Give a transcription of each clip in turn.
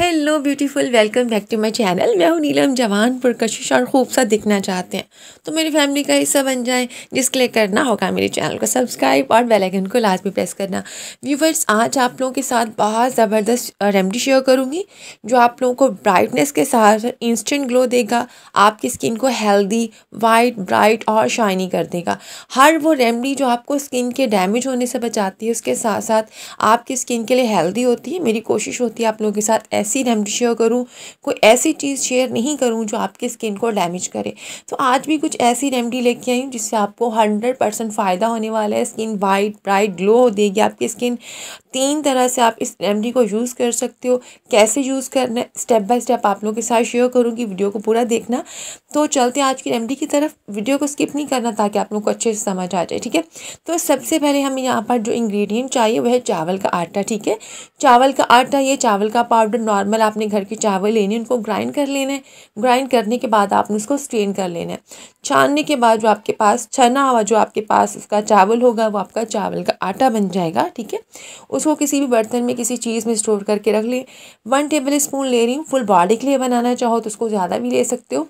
hello beautiful welcome back to my channel मैं हूँ नीलम जवान पुरकशिश और खूबसा दिखना चाहते हैं तो मेरी फैमिली का हिस्सा बन जाए जिसके लिए करना होगा मेरे चैनल को सब्सक्राइब और बेल आइकन को लाजमी प्रेस करना व्यूवर्स आज आप लोगों के साथ बहुत ज़बरदस्त रेमडी शेयर करूँगी जो आप लोगों को ब्राइटनेस के साथ इंस्टेंट ग्लो देगा आपकी स्किन को हेल्दी वाइट ब्राइट और शाइनी कर देगा हर वो रेमडी जो आपको स्किन के डैमेज होने से बचाती है उसके साथ साथ आपकी स्किन के लिए हेल्दी होती है मेरी कोशिश होती है आप लोगों के साथ ऐसे ऐसी रेमडी शेयर करूँ कोई ऐसी चीज़ शेयर नहीं करूँ जो आपकी स्किन को डैमेज करे तो आज भी कुछ ऐसी रेमडी लेके आई हूँ जिससे आपको हंड्रेड परसेंट फ़ायदा होने वाला है स्किन वाइट ब्राइट ग्लो देगी आपकी स्किन तीन तरह से आप इस रेमडी को यूज़ कर सकते हो कैसे यूज़ करना स्टेप बाय स्टेप आप लोगों के साथ शेयर करूँगी वीडियो को पूरा देखना तो चलते हैं आज की रेमडी की तरफ वीडियो को स्किप नहीं करना ताकि आप लोग को अच्छे से समझ आ जाए ठीक है तो सबसे पहले हमें यहाँ पर जो इंग्रेडिएंट चाहिए वह चावल का आटा ठीक है चावल का आटा ये चावल का पाउडर नॉर्मल आपने घर के चावल लेने उनको ग्राइंड कर लेना है ग्राइंड करने के बाद आपने उसको स्ट्रेन कर लेना है छानने के बाद जो आपके पास छना हुआ जो आपके पास उसका चावल होगा वो आपका चावल का आटा बन जाएगा ठीक है उसको किसी भी बर्तन में किसी चीज़ में स्टोर करके रख लें वन टेबल स्पून ले रही हूँ फुल बॉडी के लिए बनाना चाहो तो उसको ज़्यादा भी ले सकते हो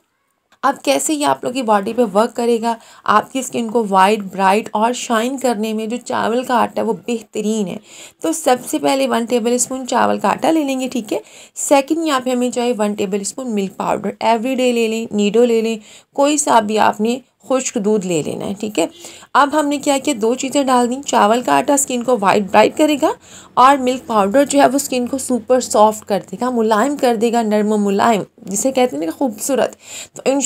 अब कैसे ये आप लोग की बॉडी पे वर्क करेगा आपकी स्किन को वाइट ब्राइट और शाइन करने में जो चावल का आटा वो बेहतरीन है तो सबसे पहले वन टेबल स्पून चावल का आटा ले लेंगे ठीक है सेकेंड यहाँ पे हमें चाहिए one tablespoon milk powder every day ले लें नीडो ले लें कोई सा भी आपने खुश्क दूध ले लेना है ठीक है अब हमने क्या किया दो चीज़ें डाल दी चावल का आटा स्किन को वाइट ब्राइट करेगा और मिल्क पाउडर जो है वो स्किन को सुपर सॉफ्ट कर देगा मुलायम कर देगा नरम मुलायम जिसे कहते हैं ना खूबसूरत तो इन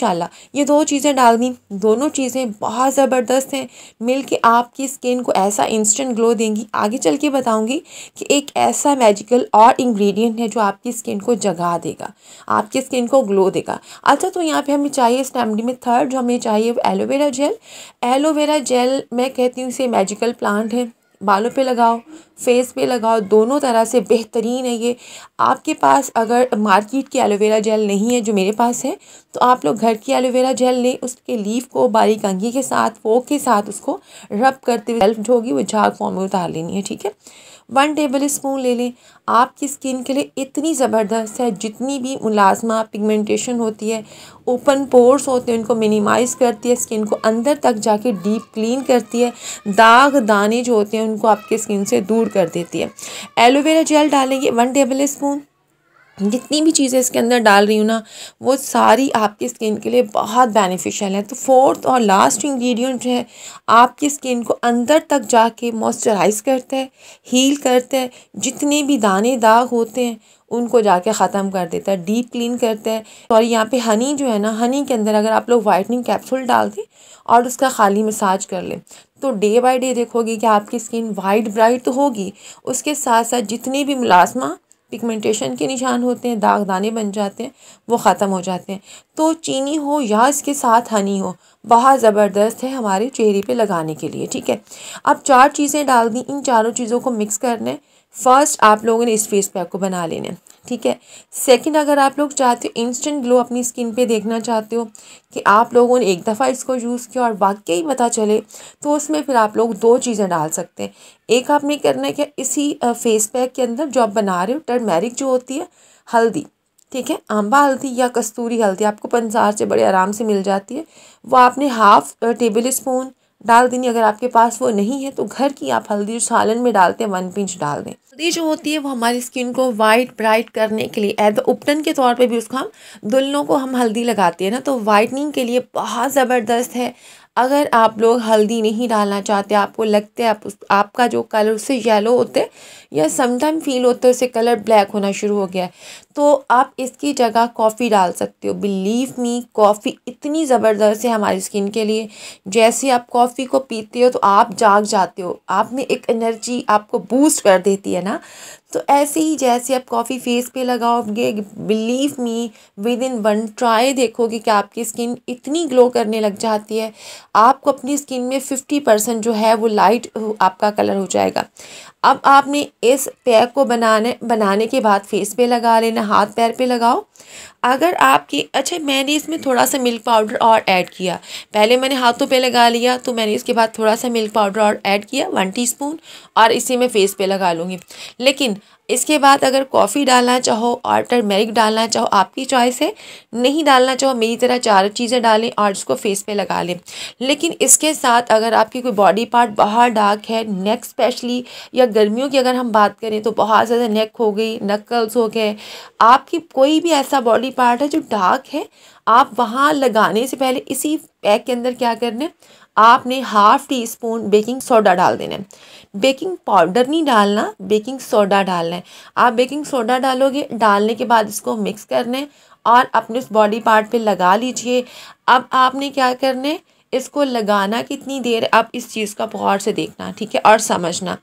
ये दो चीज़ें डाल दी दोनों चीज़ें बहुत ज़बरदस्त हैं मिल के आपकी स्किन को ऐसा इंस्टेंट ग्लो देंगी आगे चल के बताऊँगी कि एक ऐसा मैजिकल और इंग्रेडिएंट है जो आपकी स्किन को जगा देगा आपकी स्किन को ग्लो देगा अच्छा तो यहाँ पे हमें चाहिए इस में थर्ड जो हमें चाहिए एलोवेरा जेल एलोवेरा जेल मैं कहती हूँ इसे मैजिकल प्लांट है बालों पे लगाओ फेस पे लगाओ दोनों तरह से बेहतरीन है ये आपके पास अगर मार्केट की एलोवेरा जेल नहीं है जो मेरे पास है तो आप लोग घर की एलोवेरा जेल लें उसके लीफ को बारीक अंगी के साथ फोक के साथ उसको रब करते हुए हेल्प जो होगी वो झाग फॉर्म में उतार लेनी है ठीक है वन टेबल स्पून ले लें आपकी स्किन के लिए इतनी ज़बरदस्त है जितनी भी मुलाजमा पिगमेंटेशन होती है ओपन पोर्स होते हैं उनको मिनिमाइज़ करती है स्किन को अंदर तक जाके डीप क्लीन करती है दाग दाने जो होते हैं उनको आपके स्किन से दूर कर देती है एलोवेरा जेल डालेंगे वन टेबल स्पून जितनी भी चीज़ें इसके अंदर डाल रही हूँ ना वो सारी आपकी स्किन के लिए बहुत बेनिफिशियल है तो फोर्थ और लास्ट इंग्रेडिएंट है आपकी स्किन को अंदर तक जाके मॉइस्चराइज करते हैं हील करते हैं जितने भी दाने दाग होते हैं उनको जाके ख़त्म कर देता है डीप क्लीन करते हैं और यहाँ पे हनी जो है ना हनी के अंदर अगर आप लोग वाइटनिंग कैप्सूल डाल दें और उसका खाली मसाज कर लें तो डे बाय डे देखोगे कि आपकी स्किन वाइट ब्राइट तो होगी उसके साथ साथ जितनी भी मुलाजमा पिगमेंटेशन के निशान होते हैं दाग दाने बन जाते हैं वो ख़त्म हो जाते हैं तो चीनी हो या इसके साथ हनी हो बहुत ज़बरदस्त है हमारे चेहरे पे लगाने के लिए ठीक है अब चार चीज़ें डाल दी इन चारों चीज़ों को मिक्स करना है फ़र्स्ट आप लोगों ने इस फेस पैक को बना लेना है ठीक है सेकंड अगर आप लोग चाहते हो इंस्टेंट ग्लो अपनी स्किन पे देखना चाहते हो कि आप लोगों ने एक दफ़ा इसको यूज़ किया और वाकई पता चले तो उसमें फिर आप लोग दो चीज़ें डाल सकते हैं एक आपने करना है कि इसी फेस पैक के अंदर जो आप बना रहे हो टर्म टर्मेरिक जो होती है हल्दी ठीक है आंबा हल्दी या कस्तूरी हल्दी आपको पंसार से बड़े आराम से मिल जाती है वो आपने हाफ टेबल स्पून डाल देनी अगर आपके पास वो नहीं है तो घर की आप हल्दी जो सालन में डालते हैं वन पिंच डाल दें हल्दी जो होती है वो हमारी स्किन को वाइट ब्राइट करने के लिए एज उपटन के तौर पे भी उसको हम दुल्हनों को हम हल्दी लगाते हैं ना तो वाइटनिंग के लिए बहुत ज़बरदस्त है अगर आप लोग हल्दी नहीं डालना चाहते आपको लगता है आप उस आपका जो कलर उससे येलो होते या समटाइम फील होता है उससे कलर ब्लैक होना शुरू हो गया है तो आप इसकी जगह कॉफ़ी डाल सकते हो बिलीव मी कॉफ़ी इतनी ज़बरदस्त है हमारी स्किन के लिए जैसे आप कॉफ़ी को पीते हो तो आप जाग जाते हो आप में एक एनर्जी आपको बूस्ट कर देती है ना तो ऐसे ही जैसे आप कॉफ़ी फेस पे लगाओगे believe me within one try देखोगे कि आपकी स्किन इतनी ग्लो करने लग जाती है आपको अपनी स्किन में फिफ्टी परसेंट जो है वो लाइट आपका कलर हो जाएगा अब आपने इस पैक को बनाने बनाने के बाद फेस पे लगा लेना हाथ पैर पे लगाओ अगर आपकी अच्छा मैंने इसमें थोड़ा सा मिल्क पाउडर और ऐड किया पहले मैंने हाथों पे लगा लिया तो मैंने इसके बाद थोड़ा सा मिल्क पाउडर और ऐड किया वन टीस्पून और इसे मैं फेस पे लगा लूँगी लेकिन इसके बाद अगर कॉफ़ी डालना चाहो और टर्मेरिक डालना चाहो आपकी चॉइस है नहीं डालना चाहो मेरी तरह चार चीज़ें डालें और इसको फेस पे लगा लें लेकिन इसके साथ अगर आपकी कोई बॉडी पार्ट बाहर डार्क है नेक स्पेशली या गर्मियों की अगर हम बात करें तो बहुत ज़्यादा नेक हो गई नकल्स हो गए आपकी कोई भी ऐसा बॉडी पार्ट है जो डार्क है आप वहाँ लगाने से पहले इसी पैक के अंदर क्या करना है आपने half teaspoon baking soda डाल देना है बेकिंग पाउडर नहीं डालना बेकिंग सोडा डालना है आप बेकिंग सोडा डालोगे डालने के बाद इसको मिक्स करना है और अपने उस बॉडी पार्ट पे लगा लीजिए अब आपने क्या करना है इसको लगाना कितनी देर आप इस चीज़ का गौर से देखना ठीक है और समझना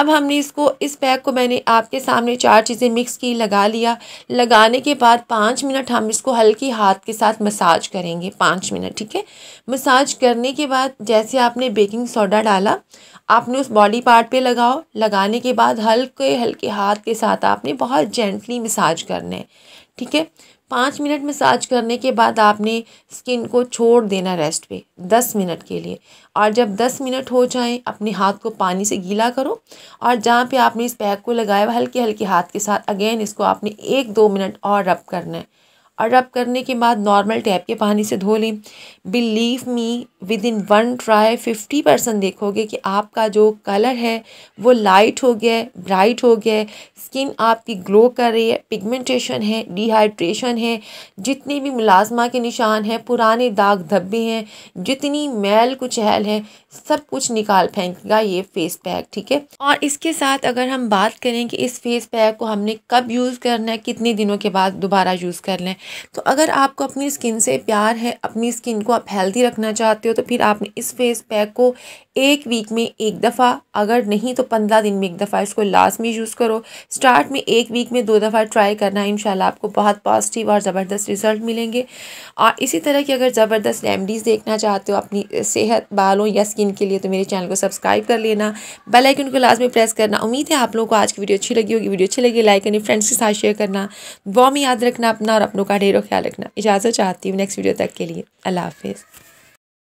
अब हमने इसको इस पैक को मैंने आपके सामने चार चीज़ें मिक्स की लगा लिया लगाने के बाद पाँच मिनट हम इसको हल्की हाथ के साथ मसाज करेंगे पाँच मिनट ठीक है मसाज करने के बाद जैसे आपने बेकिंग सोडा डाला आपने उस बॉडी पार्ट पे लगाओ लगाने के बाद हल्के हल्के हाथ के साथ आपने बहुत जेंटली मसाज करना है ठीक है पाँच मिनट मसाज करने के बाद आपने स्किन को छोड़ देना रेस्ट पे दस मिनट के लिए और जब दस मिनट हो जाए अपने हाथ को पानी से गीला करो और जहाँ पे आपने इस पैक को लगाया हुआ हल्के हल्के हाथ के साथ अगेन इसको आपने एक दो मिनट और रब करना है और रब करने के बाद नॉर्मल टैप के पानी से धो लें believe me within one try fifty percent देखोगे कि आपका जो कलर है वो लाइट हो गया है ब्राइट हो गया है स्किन आपकी ग्लो कर रही है पिगमेंटेशन है डिहाइड्रेशन है जितनी भी मुलाजमा के निशान हैं पुराने दाग धब्बे हैं जितनी मैल कुचहल है सब कुछ निकाल फेंकेगा ये फेस पैक ठीक है और इसके साथ अगर हम बात करें कि इस फेस पैक को हमने कब यूज़ करना है कितने दिनों के बाद दोबारा यूज़ करना है तो अगर आपको अपनी स्किन से प्यार है अपनी स्किन को आप हेल्दी रखना चाहते हो तो फिर आपने इस फेस पैक को एक वीक में एक दफ़ा अगर नहीं तो पंद्रह दिन में एक दफ़ा इसको लास्ट में यूज़ करो स्टार्ट में एक वीक में दो दफ़ा ट्राई करना है इन आपको बहुत पॉजिटिव और ज़बरदस्त रिज़ल्ट मिलेंगे और इसी तरह की अगर ज़बरदस्त रेमडीज़ देखना चाहते हो अपनी सेहत बालों या स्किन के लिए तो मेरे चैनल को सब्सक्राइब कर लेना बेल आइकन को लास्ट में प्रेस करना उम्मीद है आप लोगों को आज की वीडियो अच्छी लगी होगी वीडियो अच्छी लगी लाइक करनी फ्रेंड्स के साथ शेयर करना दुआ में याद रखना अपना और अपनों का ढेरों ख्याल रखना इजाज़त चाहती हूँ नेक्स्ट वीडियो तक के लिए अल्लाह हाफिज़